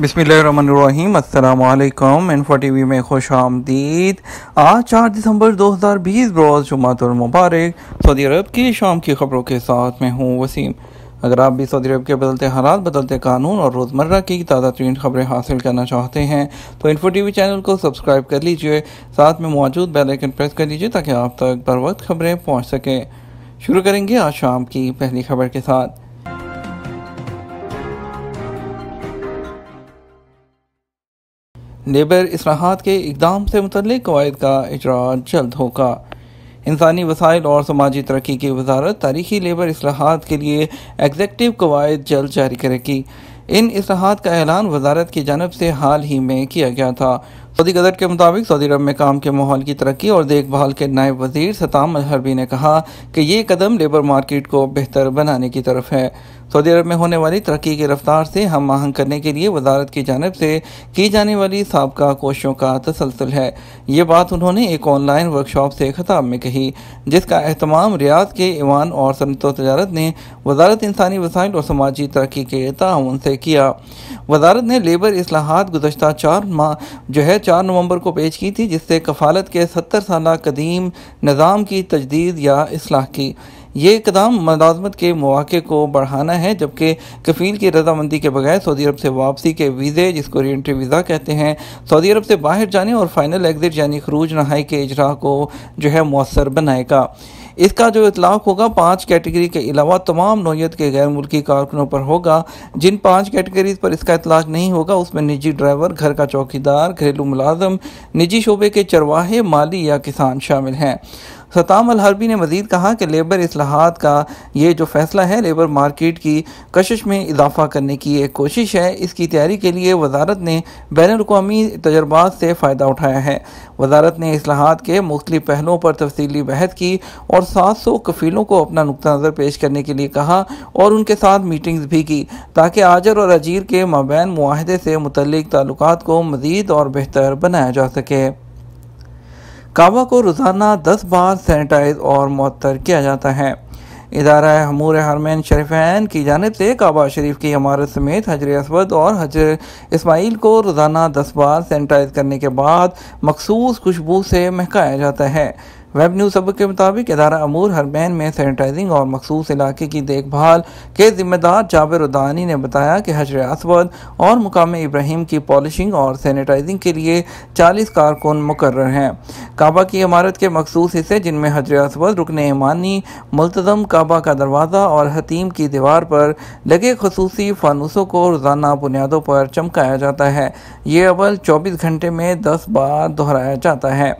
बसमीम अल्लाम T V में खुश आमदीद आज चार दिसंबर 2020 बरोज़ मुबारक सऊदी अरब की शाम की खबरों के साथ मैं हूँ वसीम अगर आप भी सऊदी अरब के बदलते हालात बदलते कानून और रोज़मर्रा की ताज़ा तरीन खबरें हासिल करना चाहते हैं तो इन्फो टी वी चैनल को सब्सक्राइब कर लीजिए साथ में मौजूद बेलैकन प्रेस कर लीजिए ताकि आप तक बर वक्त खबरें पहुँच सकें शुरू करेंगे आज शाम की पहली खबर के साथ लेबर असलाहत के इकदाम से मुतल कवायद का इजरा जल्द होगा इंसानी वसाइल और समाजी तरक्की की वजारत तारीखी लेबर असलाहत के लिए एग्जेक्टिव कवायद जल्द जारी करेगी इन असलाहत का ऐलान वजारत की जानब से हाल ही में किया गया था सऊदी गदर के मुताबिक सऊदी अरब में काम के माहौल की तरक्की और देखभाल के नायब वजीर सताम अलहरबी ने कहा कि ये कदम लेबर मार्केट को बेहतर बनाने की तरफ है सऊदी अरब में होने वाली तरक्की की रफ्तार से हम आहंग करने के लिए वजारत की जानब से की जाने वाली सबका कोशिशों का तसलसल है ये बात उन्होंने एक ऑनलाइन वर्कशॉप से खताब में कही जिसका अहतमाम रियाज के ईवान और सनत तजारत ने वजारत इंसानी वसाइल और समाजी तरक्की के ताउन से किया वजारत ने लेबर असलाहत गुजशत चार माह जो है चार नवंबर को पेश की थी जिससे कफालत के सत्तर साल कदीम निज़ाम की तजदीद या असलाह की ये इकदाम मुलाजमत के मौाक़े को बढ़ाना है जबकि कफील की रजामंदी के बगैर सऊदी अरब से वापसी के वीज़े जिसको री एंट्री वीज़ा कहते हैं सऊदी अरब से बाहर जाने और फाइनल एग्ज़िट यानी खरूज नहाई के इजरा को जो है मौसर बनाएगा इसका जो इतलाक होगा पाँच कैटेगरी के अलावा तमाम नोयत के गैर मुल्की कारकुनों पर होगा जिन पाँच कैटेगरीज पर इसका इतलाक नहीं होगा उसमें निजी ड्राइवर घर का चौकीदार घरेलू मुलाजम निजी शोबे के चरवाहे माली या किसान शामिल हैं सताम अल हरबी ने मजीद कहा कि लेबर असलाहत का ये जो फैसला है लेबर मार्केट की कशिश में इजाफा करने की एक कोशिश है इसकी तैयारी के लिए वजारत ने बैन अवी तजर्बात से फ़ायदा उठाया है वजारत ने असलाहत के मुख्त पहलुओं पर तफसली बहस की और सात सौ कफीलों को अपना नुक़ नज़र पेश करने के लिए कहा और उनके साथ मीटिंग्स भी की ताकि आजर और अजीर के मबैन माहदे से मुतल ताल्लुक को मज़ीद और बेहतर बनाया जा सके काबा को रोज़ाना दस बार सैनिटाइज और मअतर किया जाता है इदारा हमूर हरमैन शरीफैन की जानब से काबा शरीफ की इमारत समेत हजर असवद और हजर इसमाइल को रोज़ाना दस बार सैनिटाइज करने के बाद मखसूस खुशबू से महकाया जाता है वेब न्यूज़ सबक के मुताबिक अदारा अमूर हरबैन में सैनिटाइजिंग और मखसूस इलाके की देखभाल के जिम्मेदार जाबिर उदानी ने बताया कि हजर असवद और मुकाम इब्राहिम की पॉलिशिंग और सैनिटाइजिंग के लिए चालीस कारकुन मुकर हैं काबा की इमारत के मखसूस हिस्से जिनमें हजर असवद रुकन ईमानी मुलतम काबा का दरवाज़ा और हतीम की दीवार पर लगे खसूसी फानूसों को रोज़ाना बुनियादों पर चमकाया जाता है ये अवल चौबीस घंटे में दस बार दोहराया जाता है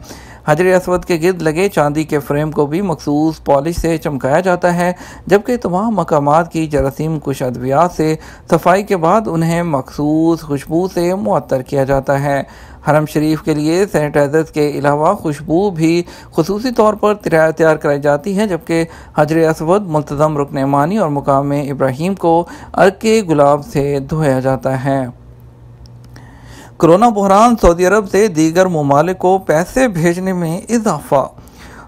हजर असवद के गिर्द लगे चांदी के फ्रेम को भी मखसूस पॉलिश से चमकाया जाता है जबकि तमाम मकाम की जरासीम कुछ अद्वियात से सफाई के बाद उन्हें मखसूस खुशबू से मुअतर किया जाता है हरम शरीफ के लिए सैनिटाइजर के अलावा खुशबू भी खसूस तौर पर तैयार कराई जाती है जबकि हजर असवद मुलतम रुकन मानी और मुकाम इब्राहिम को अर्क गुलाब से धोया जाता है कोरोना बहरान सऊदी अरब से दीगर ममालिक को पैसे भेजने में इजाफा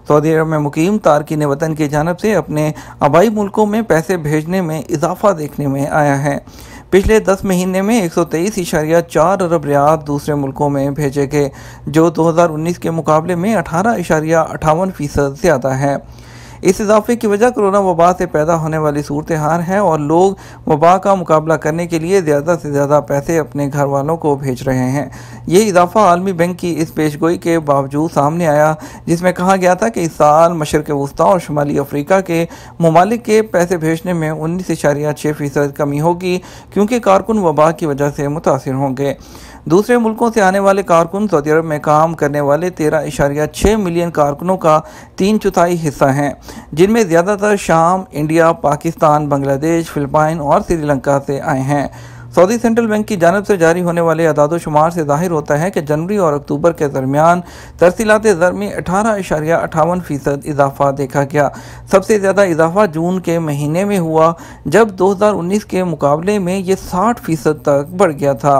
सऊदी अरब में मुकीम तारकिन वतन की जानब से अपने आबाई मुल्कों में पैसे भेजने में इजाफा देखने में आया है पिछले 10 महीने में एक सौ तेईस इशारिया चार अरब रियाद दूसरे मुल्कों में भेजे गए जो 2019 के मुकाबले में अठारह इशारिया अठावन फ़ीसद ज़्यादा है इस इजाफे की वजह कोरोना वबा से पैदा होने वाली सूरत हाल है और लोग वबा का मुकाबला करने के लिए ज़्यादा से ज़्यादा पैसे अपने घर वालों को भेज रहे हैं ये इजाफा आलमी बैंक की इस पेशगोई के बावजूद सामने आया जिसमें कहा गया था कि इस साल मशरक़ वस्ती और शुमाली अफ्रीका के ममालिक के पैसे भेजने में उन्नीस इशारिया छः फ़ीसद कमी होगी क्योंकि कारकुन वबा की वजह से मुतासर होंगे दूसरे मुल्कों से आने वाले कारकुन सऊदी अरब में काम करने वाले तेरह इशारिया छः मिलियन कारकुनों का तीन चौथाई हिस्सा हैं जिनमें ज़्यादातर शाम इंडिया पाकिस्तान बांग्लादेश फ़िलिपाइन और श्रीलंका से आए हैं सऊदी सेंट्रल बैंक की जानब से जारी होने वाले अदाद शुमार से जाहिर होता है कि जनवरी और अक्टूबर के दरमियान तरसीलात ज़र में अठारह इशारिया अठावन फ़ीसद इजाफा देखा गया सबसे ज़्यादा इजाफा जून के महीने में हुआ जब दो हज़ार उन्नीस के मुकाबले में ये साठ फ़ीसद तक बढ़ गया था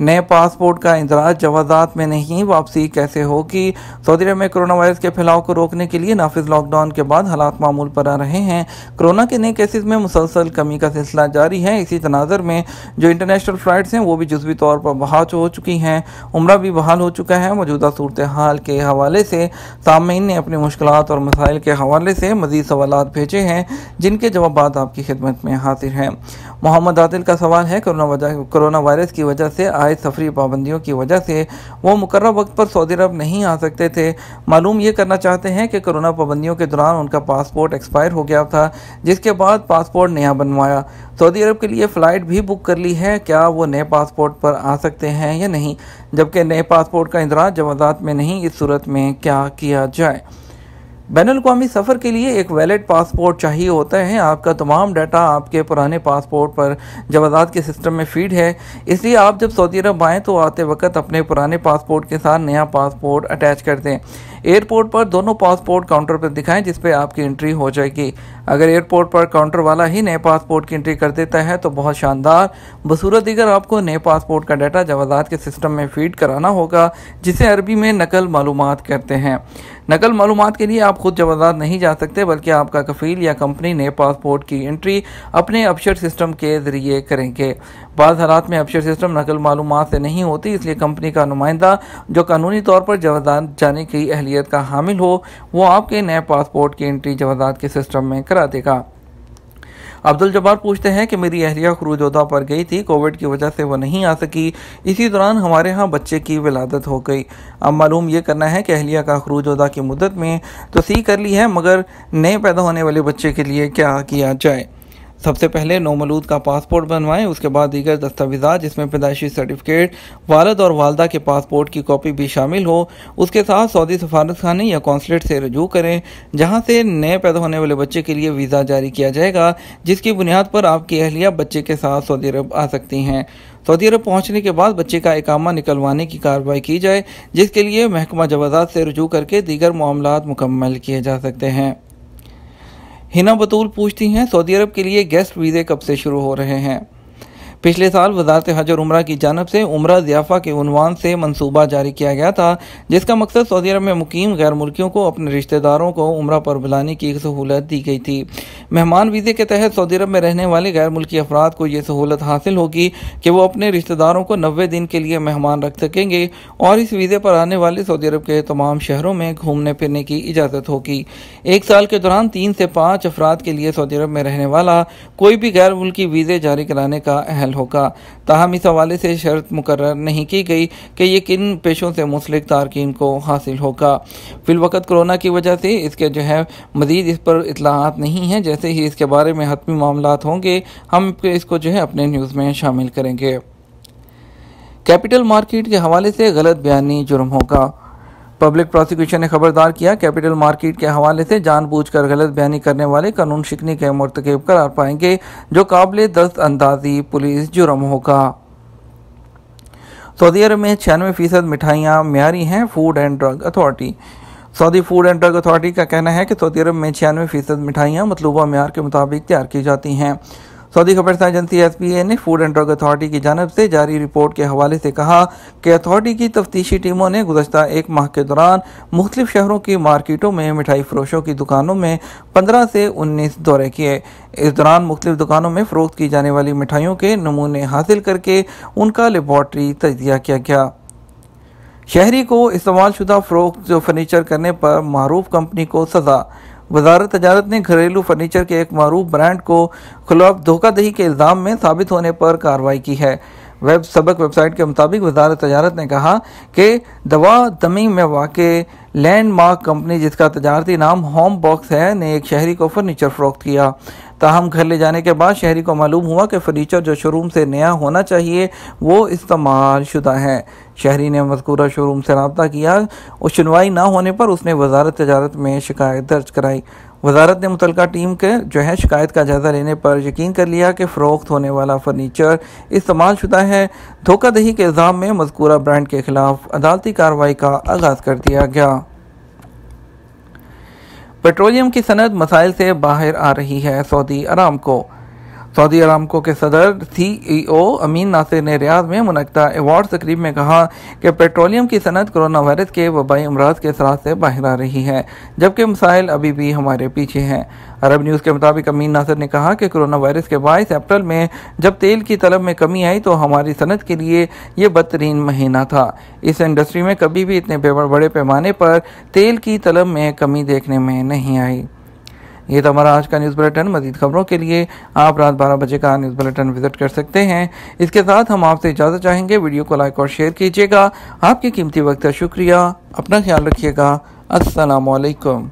नए पासपोर्ट का इंदराज जवाजात में नहीं वापसी कैसे होगी सऊदी अरब में कोरोना वायरस के फैलाव को रोकने के लिए नाफिज लॉकडाउन के बाद हालात मामूल पर आ रहे हैं कोरोना के नए केसेस में मुसलसल कमी का सिलसिला जारी है इसी तनाजर में जो इंटरनेशनल फ्लाइट्स हैं वो भी जजवी तौर पर बहाल हो चुकी हैं उम्र भी बहाल हो चुका है मौजूदा सूरत हाल के हवाले से सामीन ने अपनी मुश्किल और मसाइल के हवाले से मजीद सवाल भेजे हैं जिनके जवाब आपकी खिदमत में हाजिर हैं मोहम्मद आदिल का सवाल है कोरोना वायरस की वजह से आए सफरी पाबंदियों की वजह से वो मुकर वक्त पर सऊदी अरब नहीं आ सकते थे मालूम ये करना चाहते हैं कि कोरोना पाबंदियों के दौरान उनका पासपोर्ट एक्सपायर हो गया था जिसके बाद पासपोर्ट नया बनवाया सऊदी अरब के लिए फ़्लाइट भी बुक कर ली है क्या वो नए पासपोर्ट पर आ सकते हैं या नहीं जबकि नए पासपोर्ट का इंदराज जवाजात में नहीं इस सूरत में क्या किया जाए बैन अवी सफ़र के लिए एक वैलिड पासपोर्ट चाहिए होता है आपका तमाम डाटा आपके पुराने पासपोर्ट पर जवाजात के सिस्टम में फीड है इसलिए आप जब सऊदी अरब आएँ तो आते वक्त अपने पुराने पासपोर्ट के साथ नया पासपोर्ट अटैच कर दें एयरपोर्ट पर दोनों पासपोर्ट काउंटर पर दिखाएं जिस पर आपकी एंट्री हो जाएगी अगर एयरपोर्ट पर काउंटर वाला ही नए पासपोर्ट की एंट्री कर देता है तो बहुत शानदार बसूरत दीगर आपको नए पासपोर्ट का डाटा जवाजात के सिस्टम में फीड कराना होगा जिसे अरबी में नकल मालूम कहते हैं नकल मालूम के लिए आप खुद जवाजात नहीं जा सकते बल्कि आपका कफील या कंपनी नए पासपोर्ट की एंट्री अपने अपशर सिस्टम के ज़रिए करेंगे बाद हालात में अपशर सिस्टम नकल मालूम से नहीं होती इसलिए कंपनी का नुमाइंदा जो कानूनी तौर पर जवाजात जाने की अहलियत का हामिल हो वो आपके नए पासपोर्ट की एंट्री जवाजात के सिस्टम में करा देगा अब्दुल जब्बार पूछते हैं कि मेरी अहलिया खरूजोदा पर गई थी कोविड की वजह से वह नहीं आ सकी इसी दौरान हमारे यहाँ बच्चे की विलादत हो गई अब मालूम ये करना है कि अहलिया का खरूजोदा की मुद्दत में तो सी कर ली है मगर नए पैदा होने वाले बच्चे के लिए क्या किया जाए सबसे पहले नोमलूद का पासपोर्ट बनवाएं उसके बाद दीगर दस्तावेजा जिसमें पैदाइशी सर्टिफिकेट वालद और वालदा के पासपोर्ट की कॉपी भी शामिल हो उसके साथ सऊदी सफारत खाने या कौंसलेट से रजू करें जहाँ से नए पैदा होने वाले बच्चे के लिए वीज़ा जारी किया जाएगा जिसकी बुनियाद पर आपकी अहलिया बच्चे के साथ सऊदी अरब आ सकती हैं सऊदी अरब पहुंचने के बाद बच्चे का इकामा निकलवाने की कार्रवाई की जाए जिसके लिए महकमा जवाजात से रजू करके दीगर मामला मुकम्मल किए जा सकते हैं हिना बतूल पूछती हैं सऊदी अरब के लिए गेस्ट वीज़े कब से शुरू हो रहे हैं पिछले साल वजारत हज और उम्र की जानब से उम्र ज़ियाफ़ा के उनवान से मनसूबा जारी किया गया था जिसका मकसद सऊदी अरब में मुकीम गैर मुल्कियों को अपने रिश्तेदारों को उम्र पर बुलाने की सहूलत दी गई थी मेहमान वीज़े के तहत सऊदी अरब में रहने वाले गैर मुल्की अफराद को ये सहूलत हासिल होगी कि वो अपने रिश्तेदारों को नबे दिन के लिए मेहमान रख सकेंगे और इस वीज़े पर आने वाले सऊदी अरब के तमाम शहरों में घूमने फिरने की इजाज़त होगी एक साल के दौरान तीन से पाँच अफराद के लिए सऊदी अरब में रहने वाला कोई भी गैर मुल्की वीज़े जारी कराने का अहल शामिल होगा ताहम इस हवाले से शर्त मुकर नहीं की गई कि ये किन पेशों से मुंसलिक तारकिन को हासिल होगा फिलवकत कोरोना की वजह से इसके जो है मज़ीद इस पर इतलाहत नहीं है जैसे ही इसके बारे में हतमी मामला होंगे हम इसको जो है अपने न्यूज़ में शामिल करेंगे कैपिटल मार्केट के हवाले से गलत बयानी जुर्म होगा पब्लिक प्रोसिक्यूशन ने खबरदार किया कैपिटल मार्केट के हवाले से जानबूझकर गलत बयानी करने वाले कानून शिकनी के मरतकेब करार पाएंगे जो काबिल दस्त अंदाजी पुलिस जुर्म होगा सऊदी अरब में छियानवे फीसद मिठाइयाँ म्यारी हैं food and drug authority Saudi food and drug authority का कहना है कि सऊदी अरब में छियानवे फीसद मिठाइयाँ मतलूबा मैार के मुताबिक तैयार की जाती हैं सऊदी खबरस्तान एजेंसी एस पी ए ने फूड एंड ड्रग अथॉरिटी की जानब से जारी रिपोर्ट के हवाले से कहा कि अथॉरिटी की तफ्तीशी टीमों ने गुजशत एक माह के दौरान मुख्तलिफ शहरों की मार्केटों में मिठाई फरोशों की दुकानों में पंद्रह से उन्नीस दौरे किए इस दौरान मुख्तलिफ दुकानों में फ़रोख्त की जाने वाली मिठाइयों के नमूने हासिल करके उनका लेबॉर्ट्री तजिया किया गया शहरी को इस्तेमाल शुदा फरोख फर्नीचर करने पर मरूफ कंपनी को सज़ा वजारत तजारत ने घरेलू फर्नीचर के एक मरूफ ब्रांड को खिलाफ धोखादही के इल्ज़ाम में साबित होने पर कार्रवाई की है वेब सबक वेबसाइट के मुताबिक वजारत तजारत ने कहा कि दवा दमी में वाकई लैंडमार्क कंपनी जिसका तजारती नाम होम बॉक्स है ने एक शहरी को फर्नीचर फ़रोख्त किया ताहम घर ले जाने के बाद शहरी को मालूम हुआ कि फर्नीचर जो शोरूम से नया होना चाहिए वो इस्तेमाल शुदा है शहरी ने मजकूरा शोरूम से रबता किया और सुनवाई ना होने पर उसने वजारत तजारत में शिकायत दर्ज कराई वजारत ने मुतल टीम के जो है शिकायत का जायज़ा लेने पर यकीन कर लिया कि फ़रोख्त होने वाला फर्नीचर इस्तेमाल शुदा है धोखादही के इल्ज़ाम में मजकूरा ब्रांड के खिलाफ अदालती कार्रवाई का आगाज़ कर दिया गया पेट्रोलियम की सनत मसाइल से बाहर आ रही है सऊदी अराम को सऊदी अरामको के सदर सीईओ e अमीन नासिर ने रियाज में मुनदा एवार्ड तकरीब में कहा कि पेट्रोलियम की सनत कोरोना वायरस के वबाई अमराज के असरा से बाहर आ रही है जबकि मसाइल अभी भी हमारे पीछे हैं अरब न्यूज़ के मुताबिक अमीन नासिर ने कहा कि कोरोना वायरस के बाईस अप्रैल में जब तेल की तलब में कमी आई तो हमारी सनत के लिए यह बदतरीन महीना था इस इंडस्ट्री में कभी भी इतने बड़े पैमाने पर तेल की तलब में कमी देखने में नहीं आई ये तो हमारा आज का न्यूज़ बुलेटिन मजीद खबरों के लिए आप रात बारह बजे का न्यूज़ बुलेटिन विजिट कर सकते हैं इसके साथ हम आपसे इजाज़त चाहेंगे वीडियो को लाइक और शेयर कीजिएगा आपके कीमती वक्त का शुक्रिया अपना ख्याल रखिएगा असलकम